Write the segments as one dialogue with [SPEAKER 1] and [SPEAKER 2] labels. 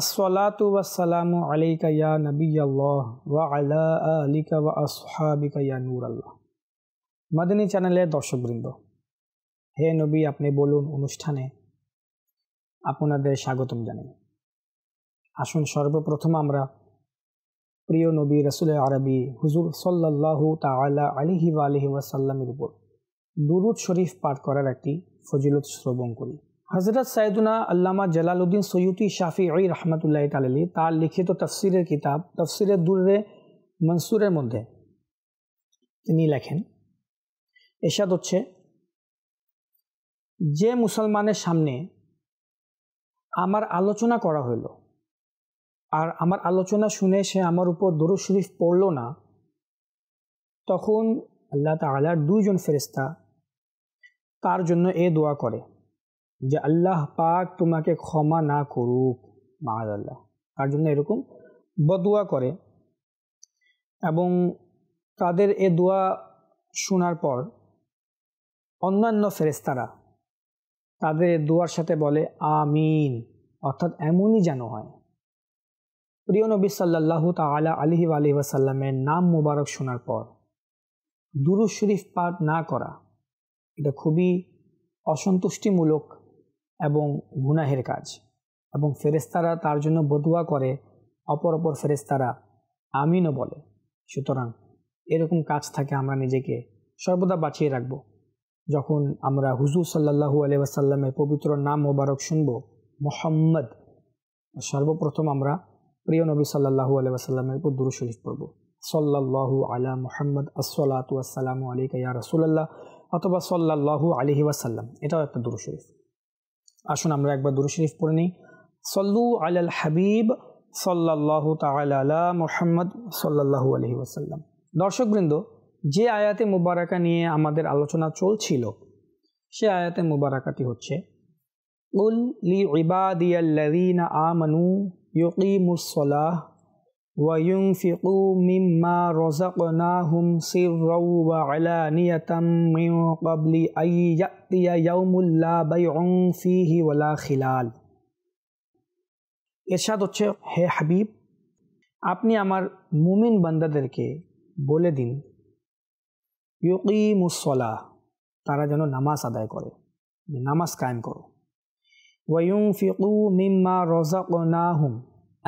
[SPEAKER 1] আসসালাতু ওয়াসসালামু আলাইকা ইয়া নবিয়াল্লাহ ওয়া আলা আলিকা ওয়া আসহাবিকা ইয়া নূরাল্লাহ মাদিনী চ্যানেলের দর্শকবৃন্দ হে নবী আপনি বলুন অনুষ্ঠানে আপনাদের স্বাগতম জানাই আসুন সর্বপ্রথম আমরা প্রিয় নবী রসুল আরবি হুজুর সাল্লাল্লাহু তাআলা আলিহি ওয়া ওয়াসাল্লামের উপর দুরুদ শরীফ পাঠ করার একটি ফজিলত শ্রবণ করি হজরত সাইদুনা আল্লামা জালালউদ্দিন সৈয়দি শাফি ওই রহমতুল্লাহ তালি তার লিখিত তফসিরের কিতাব তফসিরের দুর্রে মনসুরের মধ্যে তিনি লেখেন এরশাদ হচ্ছে যে মুসলমানের সামনে আমার আলোচনা করা হইল আর আমার আলোচনা শুনে সে আমার উপর দরু শরীফ পড়ল না তখন আল্লাহ তালার দুইজন ফেরিস্তা তার জন্য এ দোয়া করে যে আল্লাহ পাক তোমাকে ক্ষমা না করুক মাহাজ আল্লাহ তার জন্য এরকম বদুয়া করে এবং তাদের এ দোয়া শোনার পর অন্যান্য ফেরেস্তারা তাদের দোয়ার সাথে বলে আমিন অর্থাৎ এমনই যেন হয় প্রিয় নবী সাল্লাহ তালা আলহি আলি ওয়াসাল্লামের নাম মুবারক শোনার পর দুরু শরীফ পাঠ না করা এটা খুবই অসন্তুষ্টিমূলক এবং গুনাহের কাজ এবং ফেরেস্তারা তার জন্য বদুয়া করে অপর অপর ফেরেস্তারা আমিনও বলে সুতরাং এরকম কাজ থাকে আমরা নিজেকে সর্বদা বাঁচিয়ে রাখব যখন আমরা হুজুর সাল্লাহু আলিয়াসাল্লামের পবিত্র নাম মোবারক শুনব মোহাম্মদ সর্বপ্রথম আমরা প্রিয় নবী সাল্লাহু আলিয়াসাল্লামের উপর দুরু শরীফ পড়ব সল্লাহু আলা মোহাম্মদ আসসালাতু আসসালামু আলিকা ইয়া রসুলাল্লাহ অথবা সল্লাহু আলহি ওয়াসাল্লাম এটাও একটা দুরু শরীফ আসুন আমরা একবার দুরু শরীফ পড়ে নিই সল্লু আলাল হাবিব সাল্লাহ তালা মোহাম্মদ সাল্লাহু আলহি ওসাল্লাম দর্শকবৃন্দ যে আয়াতে মুবারাকা নিয়ে আমাদের আলোচনা চলছিল সে আয়াতে মুবারাকাটি হচ্ছে উল লি ইবাদিয়াল্লাদিনা আমানু ইউকিমুসলাহ وينفقوا مما رزقناهم سرا وعلانية من قبل أن يأتي يوم لا بيع فيه ولا خلال এরশাদ হচ্ছে হে হাবিব আপনি আমার মুমিন বান্দাদেরকে বলে দিন ইউকিমুসলা তারা যেন নামাজ আদায় করে নামাজ কায়েম করো ওয়ুং ফিকু মিম্মা রজাক নাহুম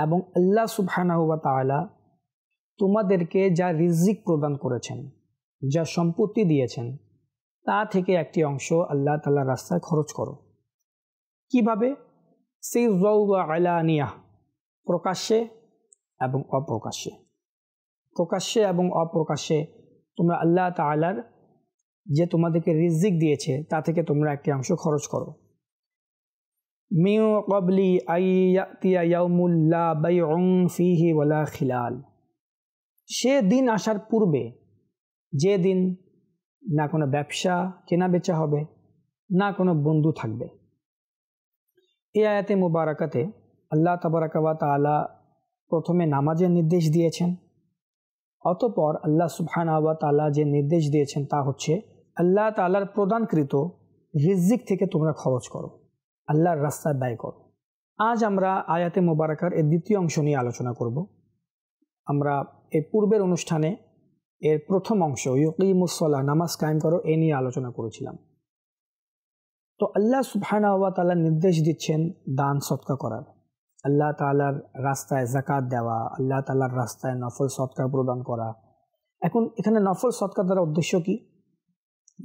[SPEAKER 1] এবং আল্লাহ সুবহানাহুয়া তালা তোমাদেরকে যা রিজিক প্রদান করেছেন যা সম্পত্তি দিয়েছেন তা থেকে একটি অংশ আল্লাহ তাল্লাহ রাস্তায় খরচ করো কিভাবে সেই আলানিয়া প্রকাশ্যে এবং অপ্রকাশ্যে প্রকাশ্যে এবং অপ্রকাশ্যে তোমরা আল্লাহ তালার যে তোমাদেরকে রিজিক দিয়েছে তা থেকে তোমরা একটি অংশ খরচ করো মিউ কবলি আইয়াতিয়াউমুল্লা ওয়ালা খিলাল সে দিন আসার পূর্বে যে দিন না কোনো ব্যবসা কেনা বেচা হবে না কোনো বন্ধু থাকবে এ আয়াতে মুবারকাতে আল্লাহ তবরাকাবা আলা প্রথমে নামাজের নির্দেশ দিয়েছেন অতপর আল্লাহ সুফান আবা তালা যে নির্দেশ দিয়েছেন তা হচ্ছে আল্লাহ তালার প্রদানকৃত রিজিক থেকে তোমরা খরচ করো আল্লাহর রাস্তা ব্যয় কর আজ আমরা আয়াতে মোবারকার এর দ্বিতীয় অংশ নিয়ে আলোচনা করব আমরা এর পূর্বের অনুষ্ঠানে এর প্রথম অংশ ইউকিমুসলা নামাজ কায়েম করো এ নিয়ে আলোচনা করেছিলাম তো আল্লাহ সুবহানাওয়া তালা নির্দেশ দিচ্ছেন দান সৎকা করার আল্লাহ তালার রাস্তায় জাকাত দেওয়া আল্লাহ তালার রাস্তায় নফল সৎকা প্রদান করা এখন এখানে নফল সৎকা দ্বারা উদ্দেশ্য কি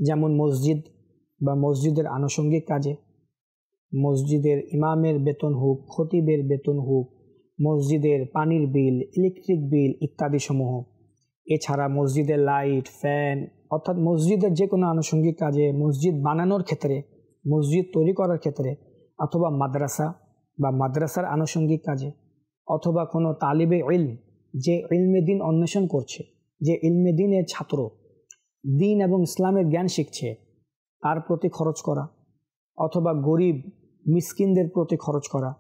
[SPEAKER 1] যেমন মসজিদ বা মসজিদের আনুষঙ্গিক কাজে মসজিদের ইমামের বেতন হোক খতিবের বেতন হোক মসজিদের পানির বিল ইলেকট্রিক বিল ইত্যাদি সমূহ এছাড়া মসজিদের লাইট ফ্যান অর্থাৎ মসজিদের যে কোনো আনুষঙ্গিক কাজে মসজিদ বানানোর ক্ষেত্রে মসজিদ তৈরি করার ক্ষেত্রে অথবা মাদ্রাসা বা মাদ্রাসার আনুষঙ্গিক কাজে অথবা কোনো তালিবে ইল যে ইলমে দিন অন্বেষণ করছে যে ইলমে দিনের ছাত্র দিন এবং ইসলামের জ্ঞান শিখছে তার প্রতি খরচ করা অথবা গরিব মিসকিনদের প্রতি খরচ করা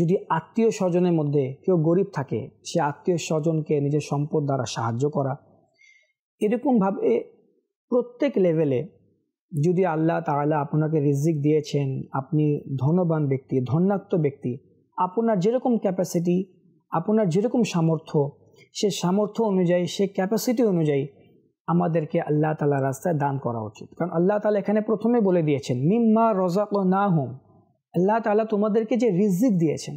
[SPEAKER 1] যদি আত্মীয় স্বজনের মধ্যে কেউ গরিব থাকে সে আত্মীয় স্বজনকে নিজের সম্পদ দ্বারা সাহায্য করা এরকমভাবে প্রত্যেক লেভেলে যদি আল্লাহ তাহলে আপনাকে রিজিক দিয়েছেন আপনি ধনবান ব্যক্তি ধন্যাত্ম ব্যক্তি আপনার যেরকম ক্যাপাসিটি আপনার যেরকম সামর্থ্য সে সামর্থ্য অনুযায়ী সে ক্যাপাসিটি অনুযায়ী আমাদেরকে আল্লাহ তালা রাস্তায় দান করা উচিত কারণ আল্লাহ তালা এখানে প্রথমে বলে দিয়েছেন মিম্মা রজাক না হুম আল্লাহ তালা তোমাদেরকে যে রিজিক দিয়েছেন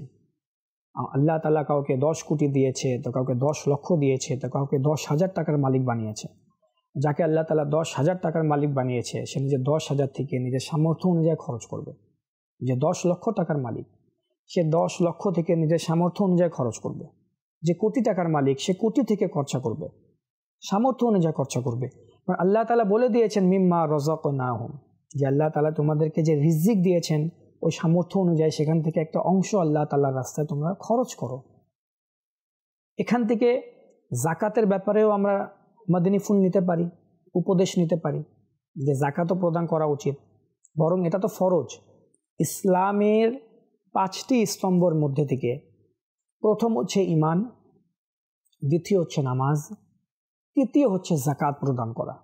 [SPEAKER 1] আল্লাহ তালা কাউকে দশ কোটি দিয়েছে তো কাউকে দশ লক্ষ দিয়েছে তো কাউকে দশ হাজার টাকার মালিক বানিয়েছে যাকে আল্লাহ তালা দশ হাজার টাকার মালিক বানিয়েছে সে নিজে দশ হাজার থেকে নিজের সামর্থ্য অনুযায়ী খরচ করবে যে দশ লক্ষ টাকার মালিক সে দশ লক্ষ থেকে নিজের সামর্থ্য অনুযায়ী খরচ করবে যে কোটি টাকার মালিক সে কোটি থেকে খরচা করবে সামর্থ্য অনুযায়ী খরচা করবে আল্লাহ তালা বলে দিয়েছেন মিম্মা রজক না হোম যে আল্লাহ তালা তোমাদেরকে যে রিজিক দিয়েছেন ওই সামর্থ্য অনুযায়ী সেখান থেকে একটা অংশ আল্লাহ তাল্লাহ রাস্তায় তোমরা খরচ করো এখান থেকে জাকাতের ব্যাপারেও আমরা মাদিনী ফুল নিতে পারি উপদেশ নিতে পারি যে জাকাতও প্রদান করা উচিত বরং এটা তো ফরজ ইসলামের পাঁচটি স্তম্ভর মধ্যে থেকে প্রথম হচ্ছে ইমান দ্বিতীয় হচ্ছে নামাজ তৃতীয় হচ্ছে জাকাত প্রদান করা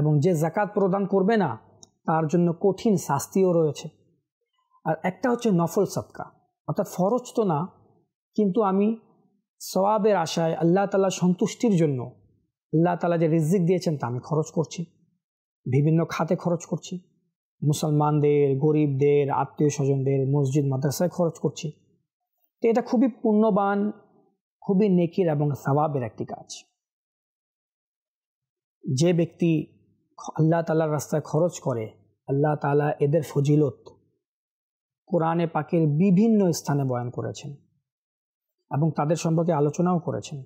[SPEAKER 1] এবং যে জাকাত প্রদান করবে না তার জন্য কঠিন শাস্তিও রয়েছে আর একটা হচ্ছে নফল সৎকা অর্থাৎ ফরজ তো না কিন্তু আমি সবাবের আশায় আল্লাহ তালা সন্তুষ্টির জন্য আল্লাহ তালা যে রিজিক দিয়েছেন তা আমি খরচ করছি বিভিন্ন খাতে খরচ করছি মুসলমানদের গরিবদের আত্মীয় স্বজনদের মসজিদ মাদ্রাসায় খরচ করছি তো এটা খুবই পুণ্যবান খুবই নেকির এবং সবাবের একটি কাজ যে ব্যক্তি আল্লাহ তালার রাস্তায় খরচ করে আল্লাহ তালা এদের ফজিলত কোরআনে পাকের বিভিন্ন স্থানে বয়ান করেছেন এবং তাদের সম্পর্কে আলোচনাও করেছেন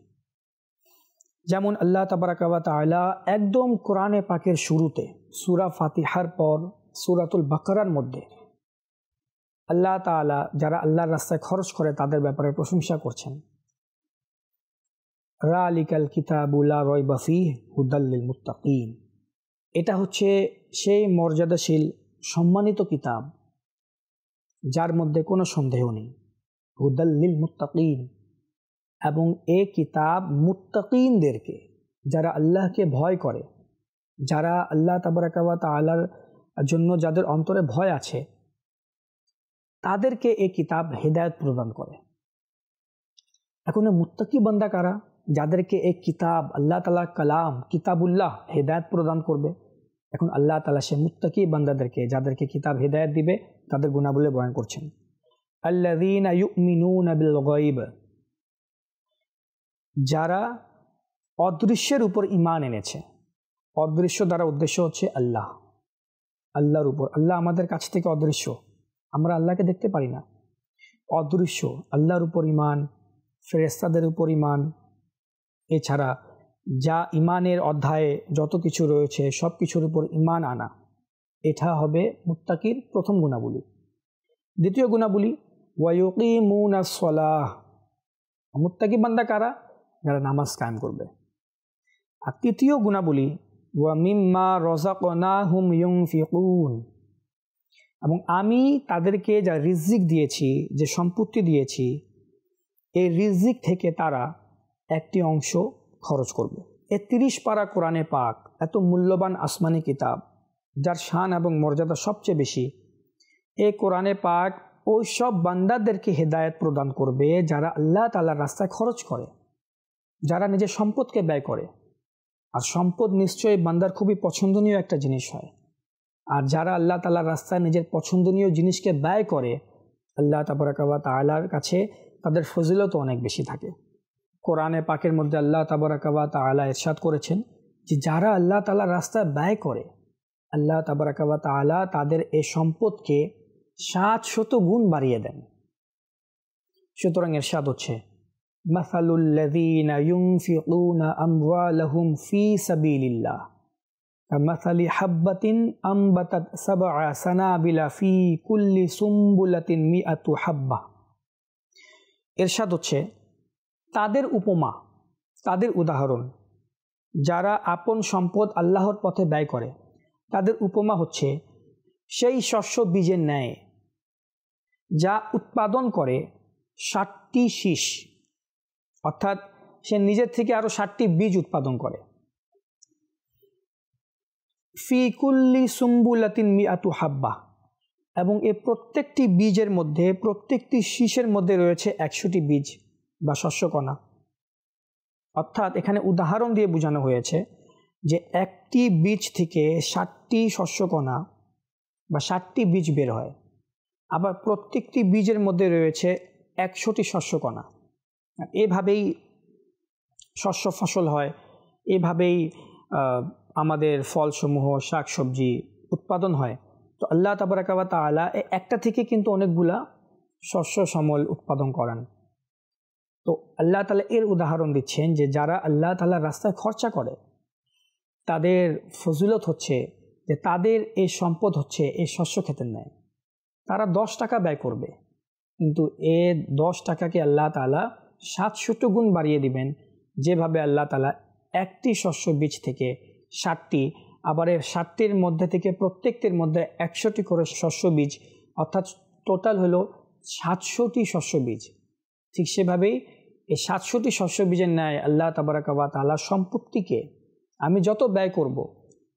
[SPEAKER 1] যেমন আল্লাহ তাবারাকাবা আয়লা একদম কোরআনে পাকের শুরুতে সুরা ফাতিহার পর সুরাতুল বাকরার মধ্যে আল্লাহ তালা যারা আল্লাহর রাস্তায় খরচ করে তাদের ব্যাপারে প্রশংসা করছেন রা আলিকাল কিতাবুল্লা রয় বাফি হুদাল্লিল মুতাকিম এটা হচ্ছে সেই মর্যাদাশীল সম্মানিত কিতাব যার মধ্যে কোনো সন্দেহ নেই হুদাল্লিল মুতাকিন এবং এ কিতাব মুতাকিনদেরকে যারা আল্লাহকে ভয় করে যারা আল্লাহ তাবরাকাবা তালার জন্য যাদের অন্তরে ভয় আছে তাদেরকে এ কিতাব হেদায়ত প্রদান করে এখন মুতাকি বান্দা কারা যাদেরকে এ কিতাব আল্লাহ তালা কালাম কিতাবুল্লাহ হেদায়ত প্রদান করবে এখন আল্লাহ তালা সে মুত্তাকি বান্দাদেরকে যাদেরকে কিতাব হৃদায়ত দিবে তাদের গুণাবলী বয়ন করছেন আল্লাহিনগইব যারা অদৃশ্যের উপর ইমান এনেছে অদৃশ্য দ্বারা উদ্দেশ্য হচ্ছে আল্লাহ আল্লাহর উপর আল্লাহ আমাদের কাছ থেকে অদৃশ্য আমরা আল্লাহকে দেখতে পারি না অদৃশ্য আল্লাহর উপর ইমান ফেরেস্তাদের উপর ইমান এছাড়া যা ইমানের অধ্যায়ে যত কিছু রয়েছে সব কিছুর উপর ইমান আনা এটা হবে মুত্তাকির প্রথম গুণাবলী দ্বিতীয় গুণাবলী ওয়ায়ুকি মুনাসলাহ মুত্তাকি বান্দা কারা যারা নামাজ কায়েম করবে আর তৃতীয় গুণাবলী ওয়া মিম্মা রজাকনা হুম ইয়ং ফিকুন এবং আমি তাদেরকে যা রিজিক দিয়েছি যে সম্পত্তি দিয়েছি এই রিজিক থেকে তারা একটি অংশ খরচ করব। এ তিরিশ পারা কোরআনে পাক এত মূল্যবান আসমানি কিতাব যার শান এবং মর্যাদা সবচেয়ে বেশি এ কোরআনে পাক ওই সব বান্দাদেরকে হেদায়ত প্রদান করবে যারা আল্লাহ তালার রাস্তায় খরচ করে যারা নিজের সম্পদকে ব্যয় করে আর সম্পদ নিশ্চয়ই বান্দার খুবই পছন্দনীয় একটা জিনিস হয় আর যারা আল্লাহ তালার রাস্তায় নিজের পছন্দনীয় জিনিসকে ব্যয় করে আল্লাহ তাবরাকাবা তালার কাছে তাদের ফজিলত অনেক বেশি থাকে কোরআনে পাকের মধ্যে আল্লাহ তাবরাকাবা তালা এরশাদ করেছেন যে যারা আল্লাহ তালা রাস্তায় ব্যয় করে আল্লাহ তাবরাকাবা তালা তাদের এ সম্পদকে সাত শত গুণ বাড়িয়ে দেন সুতরাং এরশাদ হচ্ছে ফি হাব্বাতিন ফি কুল্লি মিআতু হাব্বা এরশাদ হচ্ছে তাদের উপমা তাদের উদাহরণ যারা আপন সম্পদ আল্লাহর পথে ব্যয় করে তাদের উপমা হচ্ছে সেই শস্য বীজের ন্যায় যা উৎপাদন করে ষাটটি শীষ অর্থাৎ সে নিজের থেকে আরও ষাটটি বীজ উৎপাদন করে ফিকুল্লি সুম্বুলাতিন মিয়াতু হাব্বা এবং এ প্রত্যেকটি বীজের মধ্যে প্রত্যেকটি শীষের মধ্যে রয়েছে একশোটি বীজ বা শস্যকণা অর্থাৎ এখানে উদাহরণ দিয়ে বোঝানো হয়েছে যে একটি বীজ থেকে ষাটটি শস্যকণা বা ষাটটি বীজ বের হয় আবার প্রত্যেকটি বীজের মধ্যে রয়েছে একশোটি শস্যকণা এভাবেই শস্য ফসল হয় এভাবেই আমাদের ফলসমূহ শাকসবজি উৎপাদন হয় তো আল্লাহ তাবারাকাবা তালা একটা থেকে কিন্তু অনেকগুলা শস্য সমল উৎপাদন করান তো আল্লাহ তালা এর উদাহরণ দিচ্ছেন যে যারা আল্লাহ তালার রাস্তায় খরচা করে তাদের ফজিলত হচ্ছে যে তাদের এই সম্পদ হচ্ছে এই শস্য ক্ষেতের নেয় তারা দশ টাকা ব্যয় করবে কিন্তু এ দশ টাকাকে আল্লাহ তালা সাতশোটো গুণ বাড়িয়ে দিবেন যেভাবে আল্লাহ তালা একটি শস্য বীজ থেকে ষাটটি আবার এর ষাটটির মধ্যে থেকে প্রত্যেকটির মধ্যে একশোটি করে শস্য বীজ অর্থাৎ টোটাল হলো সাতশোটি শস্য বীজ ঠিক সেভাবেই এই সাতশোটি শস্য বীজের ন্যায় আল্লাহ তাবারাকাবাত আল্লাহ সম্পত্তিকে আমি যত ব্যয় করব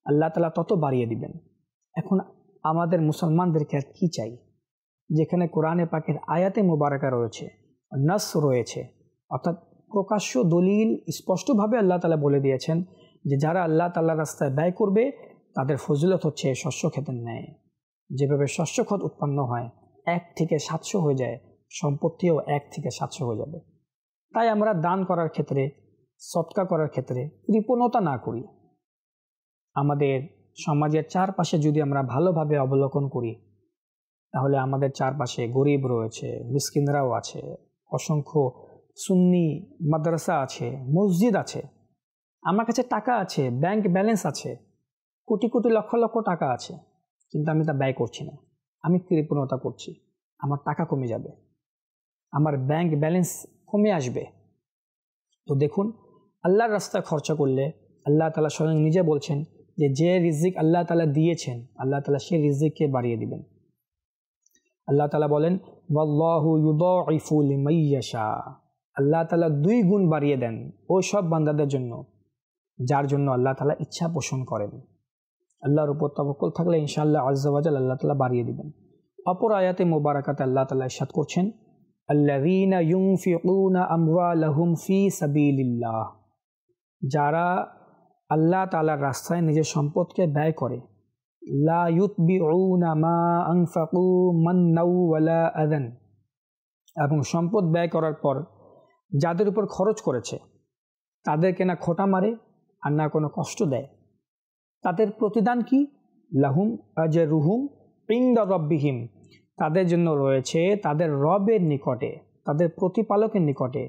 [SPEAKER 1] আল্লাহ তালা তত বাড়িয়ে দিবেন এখন আমাদের মুসলমানদেরকে আর কী চাই যেখানে কোরআনে পাকের আয়াতে মোবারকা রয়েছে নাস রয়েছে অর্থাৎ প্রকাশ্য দলিল স্পষ্টভাবে আল্লাহ তালা বলে দিয়েছেন যে যারা আল্লাহ তাল্লা রাস্তায় ব্যয় করবে তাদের ফজিলত হচ্ছে শস্য খেতের ন্যায় যেভাবে শস্য খত উৎপন্ন হয় এক থেকে সাতশো হয়ে যায় সম্পত্তিও এক থেকে সাতশো হয়ে যাবে তাই আমরা দান করার ক্ষেত্রে সৎকা করার ক্ষেত্রে কৃপণতা না করি আমাদের সমাজের চারপাশে যদি আমরা ভালোভাবে অবলোকন করি তাহলে আমাদের চারপাশে গরিব রয়েছে মিসকিনরাও আছে অসংখ্য সুন্নি মাদ্রাসা আছে মসজিদ আছে আমার কাছে টাকা আছে ব্যাংক ব্যালেন্স আছে কোটি কোটি লক্ষ লক্ষ টাকা আছে কিন্তু আমি তা ব্যয় করছি না আমি কৃপণতা করছি আমার টাকা কমে যাবে আমার ব্যাংক ব্যালেন্স কমে আসবে তো দেখুন আল্লাহর রাস্তা খরচা করলে আল্লাহ তালা স্বয়ং নিজে বলছেন যে যে রিজিক আল্লাহ তালা দিয়েছেন আল্লাহ তালা সে রিজিককে বাড়িয়ে দিবেন আল্লাহ তালা বলেন আল্লাহ তালা দুই গুণ বাড়িয়ে দেন ও সব বান্দাদের জন্য যার জন্য আল্লাহ তালা ইচ্ছা পোষণ করেন আল্লাহর উপর তবকল থাকলে ইনশাআল্লাহ আজ আল্লাহ তালা বাড়িয়ে দিবেন অপর আয়াতে মোবারকাতে আল্লাহ তালা ইসাদ করছেন আল্লাদিনা ইউনফিউনা আমওয়া লাহুম ফি সাবিলিল্লাহ যারা আল্লাহ তালার রাস্তায় নিজের সম্পদকে ব্যয় করে লা ইউতবিউনা মা আনফাকু মান্নাউ ওয়ালা আদান এবং সম্পদ ব্যয় করার পর যাদের উপর খরচ করেছে তাদেরকে না খোটা মারে আর না কোনো কষ্ট দেয় তাদের প্রতিদান কি লাহুম আজে রুহুম ইন্দ রব্বিহিম তাদের জন্য রয়েছে তাদের রবের নিকটে তাদের প্রতিপালকের নিকটে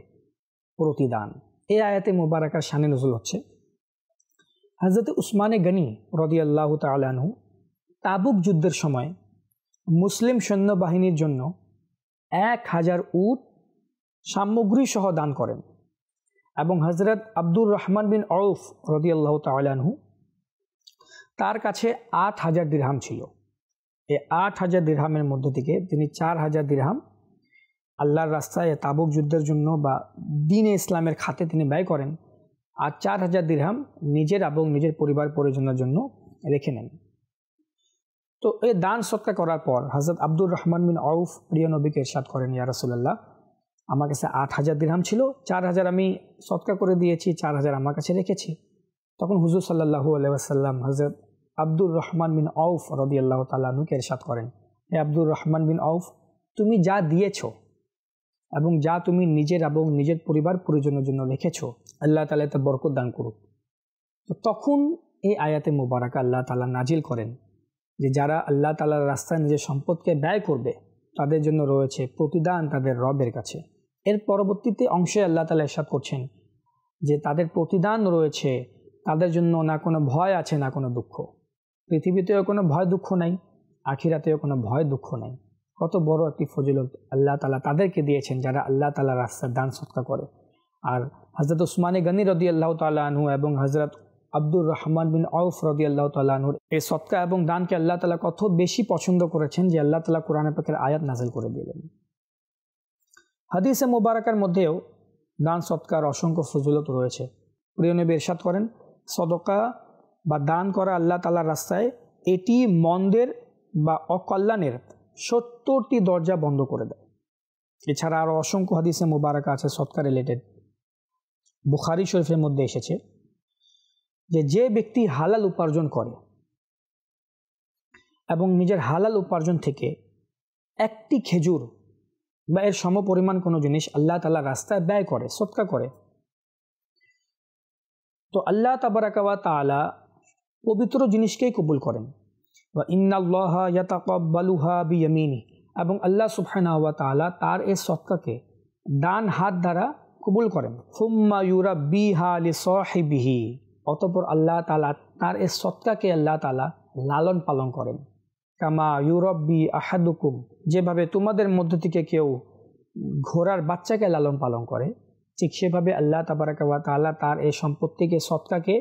[SPEAKER 1] প্রতিদান এ আয়াতে মুবারাকার শানে নজুল হচ্ছে হজরত উসমানে গনি রদিয়াল্লাহ তালাহু তাবুক যুদ্ধের সময় মুসলিম সৈন্যবাহিনীর জন্য এক হাজার উট সামগ্রী সহ দান করেন এবং হজরত আব্দুর রহমান বিন রদি রদিয়াল্লাহ তালাহু তার কাছে আট হাজার দৃঢ়াম ছিল এই আট হাজার দিরহামের মধ্য থেকে তিনি চার হাজার দিরহাম আল্লাহর রাস্তায় তাবুক যুদ্ধের জন্য বা দিনে ইসলামের খাতে তিনি ব্যয় করেন আর চার হাজার দিরহাম নিজের এবং নিজের পরিবার পরিজনের জন্য রেখে নেন তো এই দান সৎকা করার পর হজরত আব্দুর রহমান বিন আউফ প্রিয় নবীকে এরশাদ করেন ইয়া আমার কাছে আট হাজার দিরহাম ছিল চার হাজার আমি সৎকা করে দিয়েছি চার হাজার আমার কাছে রেখেছি তখন হুজুর সাল্লাহু আলহাম হজরত আব্দুর রহমান বিন আউফ আল্লাহ তাল্লাহনুকে এরশাদ করেন হে আব্দুর রহমান বিন আউফ তুমি যা দিয়েছ এবং যা তুমি নিজের এবং নিজের পরিবার পরিজনের জন্য রেখেছ আল্লাহ তালা তা বরকত দান করুক তো তখন এই আয়াতে মুবারাকা আল্লাহ তালা নাজিল করেন যে যারা আল্লাহ তালার রাস্তায় নিজের সম্পদকে ব্যয় করবে তাদের জন্য রয়েছে প্রতিদান তাদের রবের কাছে এর পরবর্তীতে অংশে আল্লাহ তালা ইসাদ করছেন যে তাদের প্রতিদান রয়েছে তাদের জন্য না কোনো ভয় আছে না কোনো দুঃখ পৃথিবীতেও কোনো ভয় দুঃখ নাই আখিরাতেও কোনো ভয় দুঃখ নাই কত বড় একটি ফজিলত আল্লাহ তালা তাদেরকে দিয়েছেন যারা আল্লাহ তালা রাস্তার দান সৎকা করে আর হজরত উসমানী গনি রদি আল্লাহ তালু এবং হজরত আব্দুর রহমান বিন আউফ রদি আল্লাহ তালাহুর এই সৎকা এবং দানকে আল্লাহ তালা কত বেশি পছন্দ করেছেন যে আল্লাহ তালা কোরআনে পাখের আয়াত নাজিল করে দিলেন হাদিসে মুবারাকার মধ্যেও দান সৎকার অসংখ্য ফজিলত রয়েছে প্রিয় নবী এরশাদ করেন সদকা বা দান করা আল্লাহ তালার রাস্তায় এটি মন্দের বা অকল্যাণের সত্তরটি দরজা বন্ধ করে দেয় এছাড়া আরও অসংখ্য হাদিসে মুবারক আছে সৎকার রিলেটেড বুখারি শরীফের মধ্যে এসেছে যে যে ব্যক্তি হালাল উপার্জন করে এবং নিজের হালাল উপার্জন থেকে একটি খেজুর বা এর সম পরিমাণ কোনো জিনিস আল্লাহ তালা রাস্তায় ব্যয় করে সৎকা করে তো আল্লাহ তাবারাকা তালা পবিত্র জিনিসকেই কবুল করেন বা ইন্নাল্লাহা ইয়াতাকাব্বালুহা বিয়ামিনি এবং আল্লাহ সুবহানা ওয়া তাআলা তার এ সত্তাকে ডান হাত দ্বারা কবুল করেন হুম্মা ইউরা বিহা আলি সাহিবিহি অতপর আল্লাহ তালা তার এ সত্তাকে আল্লাহ তালা লালন পালন করেন কামা ইউরব্বি আহাদুকুম যেভাবে তোমাদের মধ্য থেকে কেউ ঘোড়ার বাচ্চাকে লালন পালন করে ঠিক সেভাবে আল্লাহ তাবারাকাওয়া তালা তার এই সম্পত্তিকে সত্তাকে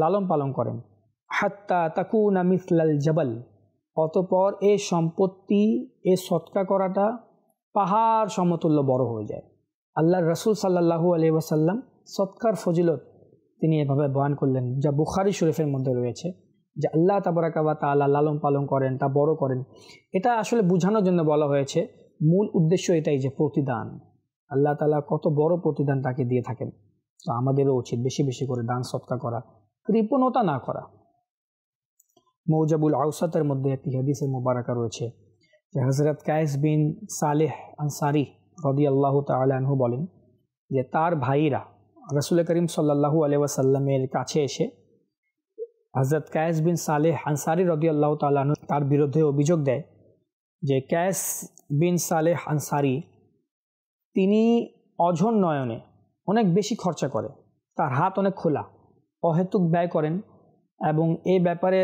[SPEAKER 1] লালন পালন করেন হাত্তা তাকুনা মিসলাল জবল অতপর এ সম্পত্তি এ সৎকা করাটা পাহাড় সমতুল্য বড় হয়ে যায় আল্লাহ রসুল সাল্লাহু আলি ওয়াসাল্লাম সৎকার ফজিলত তিনি এভাবে বয়ান করলেন যা বুখারি শরীফের মধ্যে রয়েছে যে আল্লাহ তাবরাকাবা আল্লাহ লালন পালন করেন তা বড় করেন এটা আসলে বোঝানোর জন্য বলা হয়েছে মূল উদ্দেশ্য এটাই যে প্রতিদান আল্লাহ তালা কত বড় প্রতিদান তাকে দিয়ে থাকেন তো আমাদেরও উচিত বেশি বেশি করে দান সৎকা করা কৃপণতা না করা মৌজাবুল আউসাতের মধ্যে একটি হাদিসের মোবারকা রয়েছে যে হজরত কায়েস বিন সালেহ আনসারি রদি আল্লাহ তালহু বলেন যে তার ভাইরা রসুল করিম সাল্লাহু আলিয়াসাল্লামের কাছে এসে হজরত কায়েস বিন সালেহ আনসারি রদি আল্লাহ তালহু তার বিরুদ্ধে অভিযোগ দেয় যে ক্যাস বিন সালেহ আনসারি তিনি অঝন নয়নে অনেক বেশি খরচা করে তার হাত অনেক খোলা অহেতুক ব্যয় করেন এবং এ ব্যাপারে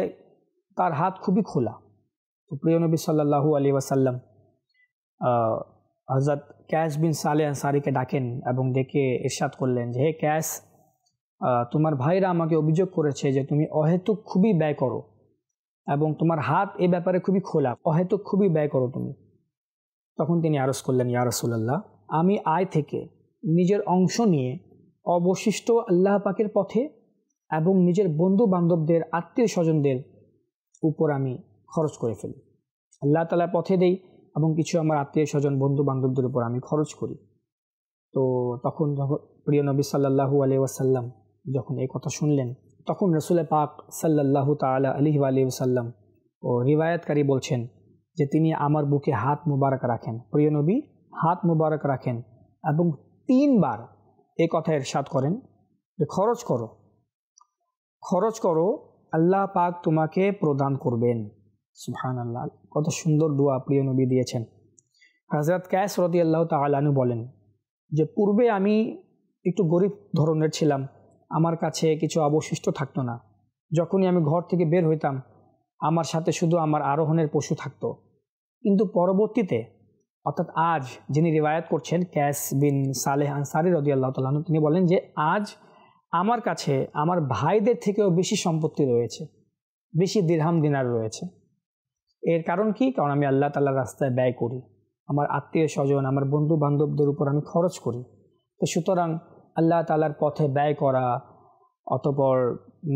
[SPEAKER 1] তার হাত খুবই খোলা তো প্রিয় নবী সাল্লাহু আলী ওয়াসাল্লাম হজরত ক্যাশ বিন সালে আনসারিকে ডাকেন এবং ডেকে ইরশাদ করলেন যে হে ক্যাশ তোমার ভাইরা আমাকে অভিযোগ করেছে যে তুমি অহেতুক খুবই ব্যয় করো এবং তোমার হাত এ ব্যাপারে খুবই খোলা অহেতুক খুবই ব্যয় করো তুমি তখন তিনি আরস করলেন ইয়ারসুল্লাহ আমি আয় থেকে নিজের অংশ নিয়ে অবশিষ্ট আল্লাহ পাকের পথে এবং নিজের বন্ধু বান্ধবদের আত্মীয় স্বজনদের উপর আমি খরচ করে ফেলি আল্লাহ তালা পথে দেই এবং কিছু আমার আত্মীয় স্বজন বন্ধু বান্ধবদের উপর আমি খরচ করি তো তখন যখন প্রিয় নবী সাল্লাহু আলি ওয়াসাল্লাম যখন এই কথা শুনলেন তখন রসুলে পাক সাল্লাহু তালা আলি আলিউসাল্লাম ও রিবায়াতকারী বলছেন যে তিনি আমার বুকে হাত মুবারক রাখেন প্রিয় নবী হাত মুবারক রাখেন এবং তিনবার এ কথা এরশাদ করেন যে খরচ করো খরচ করো আল্লাহ পাক তোমাকে প্রদান করবেন সুহান আল্লাহ কত সুন্দর দোয়া প্রিয় নবী দিয়েছেন হজরত ক্যাশ রদি আল্লাহ তালানু বলেন যে পূর্বে আমি একটু গরিব ধরনের ছিলাম আমার কাছে কিছু অবশিষ্ট থাকতো না যখনই আমি ঘর থেকে বের হইতাম আমার সাথে শুধু আমার আরোহণের পশু থাকতো কিন্তু পরবর্তীতে অর্থাৎ আজ যিনি রিবায়াত করছেন ক্যাশ বিন সালেহ আনসারি রদি আল্লাহ তালানু তিনি বলেন যে আজ আমার কাছে আমার ভাইদের থেকেও বেশি সম্পত্তি রয়েছে বেশি দিরহাম দিনার রয়েছে এর কারণ কি কারণ আমি আল্লাহ তাল্লাহ রাস্তায় ব্যয় করি আমার আত্মীয় স্বজন আমার বন্ধু বান্ধবদের উপর আমি খরচ করি তো সুতরাং আল্লাহ তালার পথে ব্যয় করা অতপর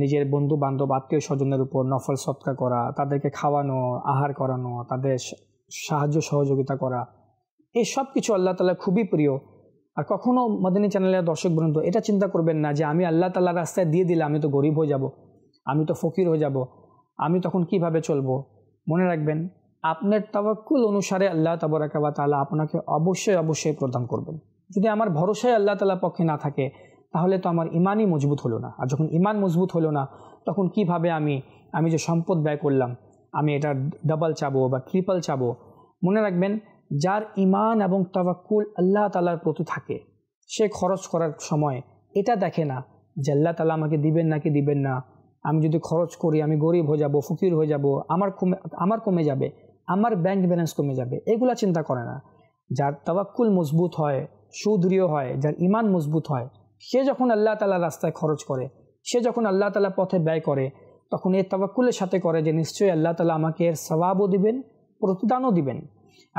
[SPEAKER 1] নিজের বন্ধু বান্ধব আত্মীয় স্বজনের উপর নফল সৎকার করা তাদেরকে খাওয়ানো আহার করানো তাদের সাহায্য সহযোগিতা করা এই সব কিছু আল্লাহ তালা খুবই প্রিয় আর কখনও মদিনী চ্যানেলের দর্শক বন্ধু এটা চিন্তা করবেন না যে আমি আল্লাহ তাল্লাহ রাস্তায় দিয়ে দিলে আমি তো গরিব হয়ে যাব আমি তো ফকির হয়ে যাব আমি তখন কিভাবে চলবো মনে রাখবেন আপনার তাবাক্কুল অনুসারে আল্লাহ তাবরাকাবা তাল্লাহ আপনাকে অবশ্যই অবশ্যই প্রদান করবেন যদি আমার ভরসায় আল্লাহ তাল্লাহ পক্ষে না থাকে তাহলে তো আমার ইমানই মজবুত হলো না আর যখন ইমান মজবুত হলো না তখন কিভাবে আমি আমি যে সম্পদ ব্যয় করলাম আমি এটা ডাবল চাবো বা ট্রিপল চাবো মনে রাখবেন যার ইমান এবং তাওয়াক্কুল আল্লাহ তালার প্রতি থাকে সে খরচ করার সময় এটা দেখে না যে আল্লাহ তালা আমাকে দিবেন নাকি দিবেন না আমি যদি খরচ করি আমি গরিব হয়ে যাব ফকির হয়ে যাব আমার কমে আমার কমে যাবে আমার ব্যাংক ব্যালেন্স কমে যাবে এগুলা চিন্তা করে না যার তাওয়াক্কুল মজবুত হয় সুদৃঢ় হয় যার ইমান মজবুত হয় সে যখন আল্লাহ তালা রাস্তায় খরচ করে সে যখন আল্লাহ তালা পথে ব্যয় করে তখন এ তাওয়াক্কুলের সাথে করে যে নিশ্চয়ই আল্লাহ তালা আমাকে এর সবাবও দিবেন প্রতিদানও দিবেন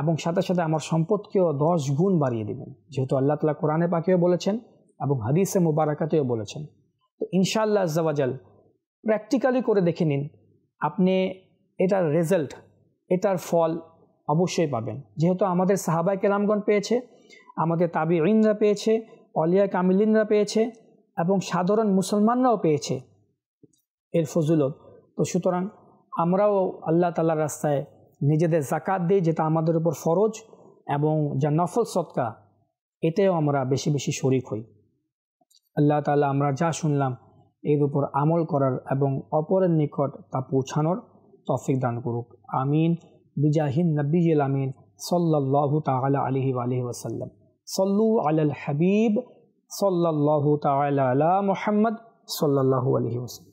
[SPEAKER 1] এবং সাথে সাথে আমার সম্পদকেও দশ গুণ বাড়িয়ে দেবেন যেহেতু আল্লাহ তালা কোরআনে পাকেও বলেছেন এবং হাদিসে মোবারাকাতেও বলেছেন তো ইনশাআল্লাহ আজাল প্র্যাকটিক্যালি করে দেখে নিন আপনি এটার রেজাল্ট এটার ফল অবশ্যই পাবেন যেহেতু আমাদের সাহাবাই কেরামগণ পেয়েছে আমাদের তাবি ইনরা পেয়েছে অলিয়া কামিলিনরা পেয়েছে এবং সাধারণ মুসলমানরাও পেয়েছে এর ফজুলত তো সুতরাং আমরাও আল্লাহ তালার রাস্তায় নিজেদের জাকাত দিই যেটা আমাদের উপর ফরজ এবং যা নফল সৎকা এতেও আমরা বেশি বেশি শরিক হই আল্লাহ তালা আমরা যা শুনলাম এর উপর আমল করার এবং অপরের নিকট তা পৌঁছানোর তফিক দান করুক আমিন বিজাহিন নবীল আমিন সল্লাহু তালা আলহি আলহি ওসাল্লাম সল্লু আল হাবিব সল্লাহু তালা আলা মোহাম্মদ সল্লাহু আলহি ওসাল্লাম